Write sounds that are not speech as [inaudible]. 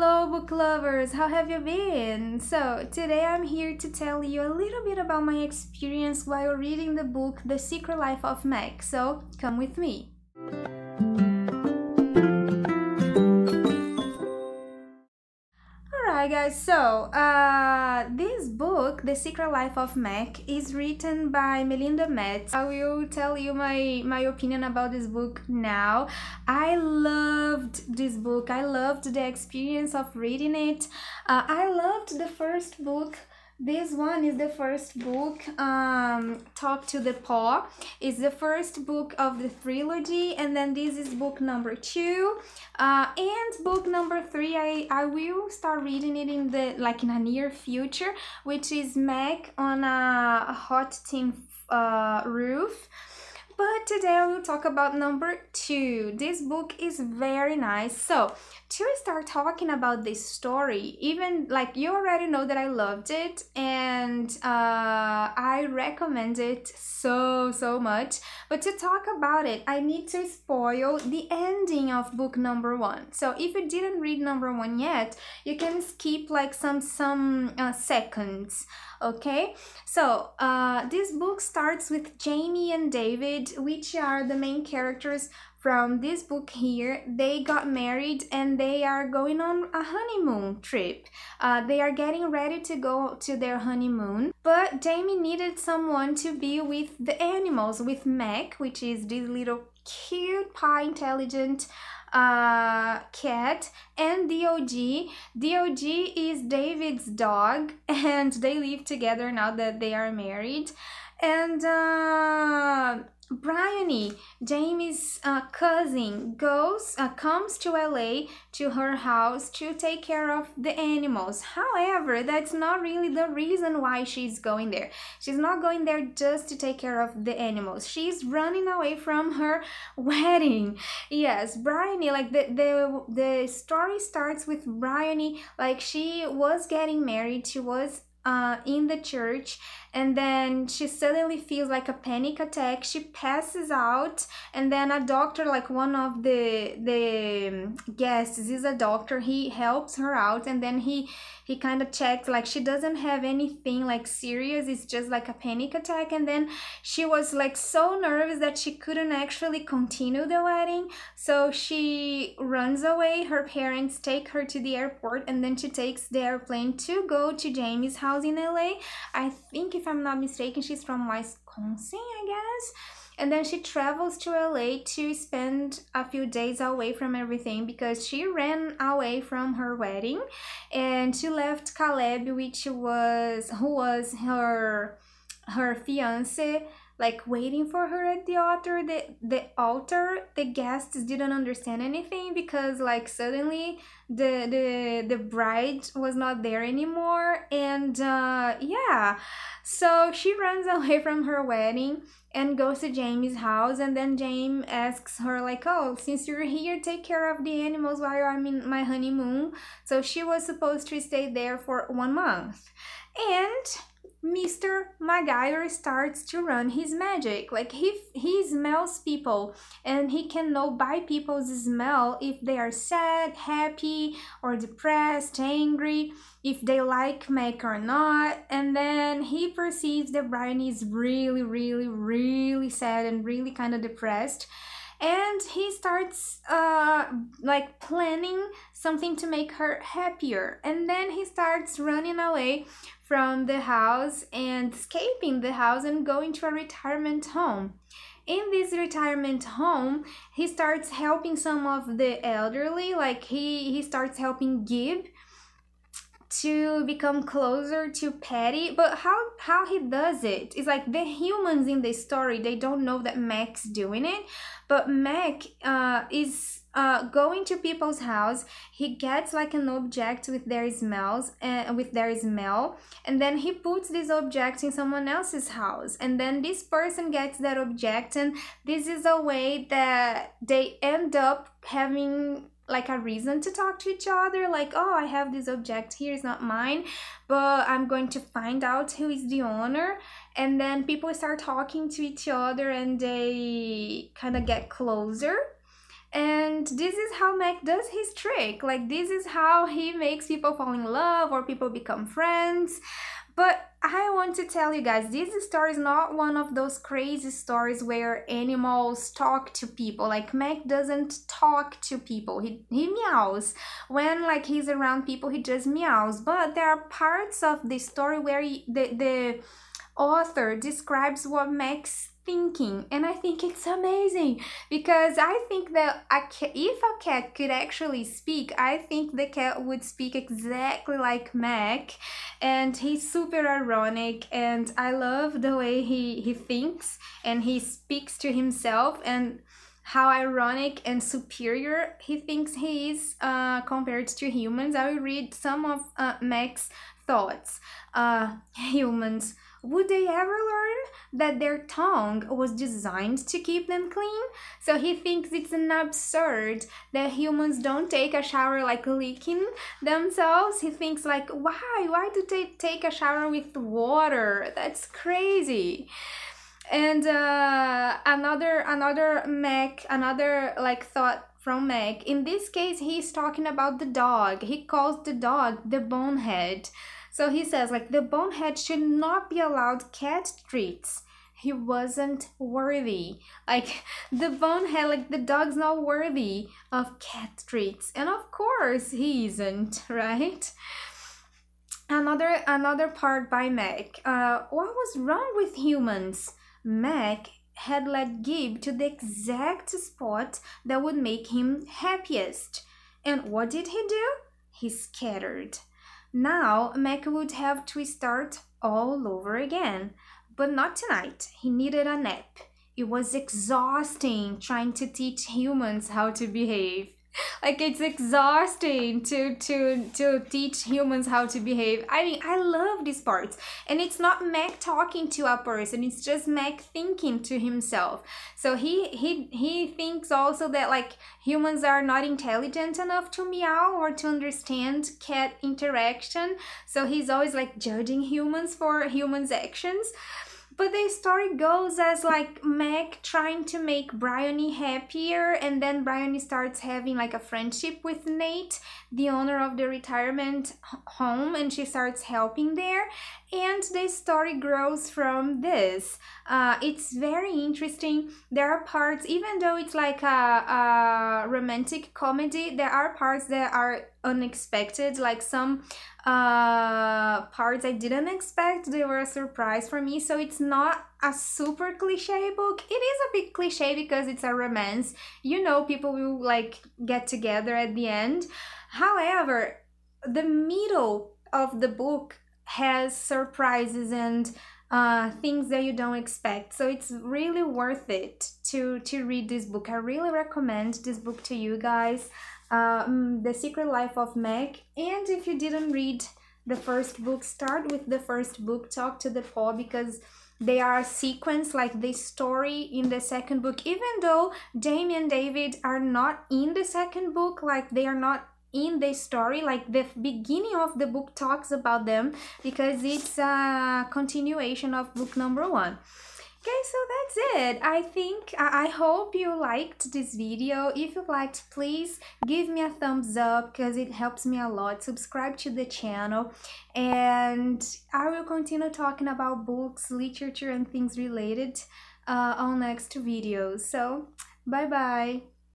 Hello, book lovers! How have you been? So, today I'm here to tell you a little bit about my experience while reading the book The Secret Life of Meg, so come with me! Hi guys, so uh, this book, The Secret Life of Mac, is written by Melinda Metz. I will tell you my, my opinion about this book now. I loved this book, I loved the experience of reading it. Uh, I loved the first book this one is the first book um, talk to the paw it's the first book of the trilogy and then this is book number two uh, and book number three I, I will start reading it in the like in a near future which is mac on a hot tin uh, roof but today I will talk about number two. This book is very nice. So to start talking about this story, even like you already know that I loved it and uh, I recommend it so, so much. But to talk about it, I need to spoil the ending of book number one. So if you didn't read number one yet, you can skip like some, some uh, seconds okay so uh, this book starts with jamie and david which are the main characters from this book here they got married and they are going on a honeymoon trip uh, they are getting ready to go to their honeymoon but jamie needed someone to be with the animals with mac which is this little cute pie intelligent uh, cat and dog dog is david's dog [laughs] and they live together now that they are married and uh, Bryony, Jamie's uh, cousin, goes uh, comes to LA to her house to take care of the animals. However, that's not really the reason why she's going there. She's not going there just to take care of the animals. She's running away from her [laughs] wedding. Yes, Bryony, like the the the story starts with Bryony, like she was getting married. She was uh, in the church and then she suddenly feels like a panic attack she passes out and then a doctor like one of the the um, guests is a doctor he helps her out and then he he kind of checks like she doesn't have anything like serious it's just like a panic attack and then she was like so nervous that she couldn't actually continue the wedding so she runs away her parents take her to the airport and then she takes the airplane to go to Jamie's house in LA I think if I'm not mistaken, she's from Wisconsin, I guess. And then she travels to LA to spend a few days away from everything because she ran away from her wedding and she left Caleb, which was who was her her fiance like waiting for her at the altar the the altar the guests didn't understand anything because like suddenly the the the bride was not there anymore and uh yeah so she runs [laughs] away from her wedding and goes to Jamie's house and then Jamie asks her like oh since you're here take care of the animals while I'm in my honeymoon so she was supposed to stay there for one month and Mr. MacGyver starts to run his magic. Like he he smells people and he can know by people's smell if they are sad, happy, or depressed, angry, if they like Mac or not. And then he perceives that Brian is really, really, really sad and really kind of depressed and he starts uh, like planning something to make her happier and then he starts running away from the house and escaping the house and going to a retirement home in this retirement home he starts helping some of the elderly like he he starts helping gib to become closer to Patty, but how how he does it? It's like the humans in this story they don't know that Mac's doing it, but Mac uh, is uh, going to people's house. He gets like an object with their smells and uh, with their smell, and then he puts this object in someone else's house, and then this person gets that object, and this is a way that they end up having like a reason to talk to each other like oh i have this object here it's not mine but i'm going to find out who is the owner and then people start talking to each other and they kind of get closer and this is how mac does his trick like this is how he makes people fall in love or people become friends but I want to tell you guys, this story is not one of those crazy stories where animals talk to people. Like Mac doesn't talk to people. He he meows. When like he's around people, he just meows. But there are parts of the story where he, the the author describes what makes thinking and i think it's amazing because i think that a cat, if a cat could actually speak i think the cat would speak exactly like mac and he's super ironic and i love the way he he thinks and he speaks to himself and how ironic and superior he thinks he is uh, compared to humans i will read some of uh, mac's thoughts uh, humans would they ever learn that their tongue was designed to keep them clean? So he thinks it's an absurd that humans don't take a shower like licking themselves. He thinks like, why? Why do they take a shower with water? That's crazy and uh, another another Mac another like thought from Mac in this case he's talking about the dog he calls the dog the bonehead so he says, like, the bonehead should not be allowed cat treats. He wasn't worthy. Like, [laughs] the bonehead, like, the dog's not worthy of cat treats. And of course he isn't, [laughs] right? Another, another part by Mac. Uh, what was wrong with humans? Mac had led Gib to the exact spot that would make him happiest. And what did he do? He scattered. Now Mac would have to start all over again. But not tonight. He needed a nap. It was exhausting trying to teach humans how to behave. [laughs] like it's exhausting to to to teach humans how to behave i mean i love these parts and it's not mac talking to a person it's just mac thinking to himself so he he he thinks also that like humans are not intelligent enough to meow or to understand cat interaction so he's always like judging humans for humans actions but the story goes as like Mac trying to make Bryony happier, and then Bryony starts having like a friendship with Nate, the owner of the retirement home, and she starts helping there. And the story grows from this. Uh, it's very interesting. There are parts, even though it's like a, a romantic comedy, there are parts that are unexpected, like some uh, parts I didn't expect. They were a surprise for me. So it's not a super cliche book. It is a bit cliche because it's a romance. You know, people will like get together at the end. However, the middle of the book has surprises and uh, things that you don't expect. So it's really worth it to to read this book. I really recommend this book to you guys, um, The Secret Life of Meg, And if you didn't read the first book, start with the first book. Talk to the Paul because they are a sequence like this story in the second book even though Damien and David are not in the second book like they are not in the story like the beginning of the book talks about them because it's a continuation of book number one okay so that's it i think i hope you liked this video if you liked please give me a thumbs up because it helps me a lot subscribe to the channel and i will continue talking about books literature and things related uh, on next videos so bye bye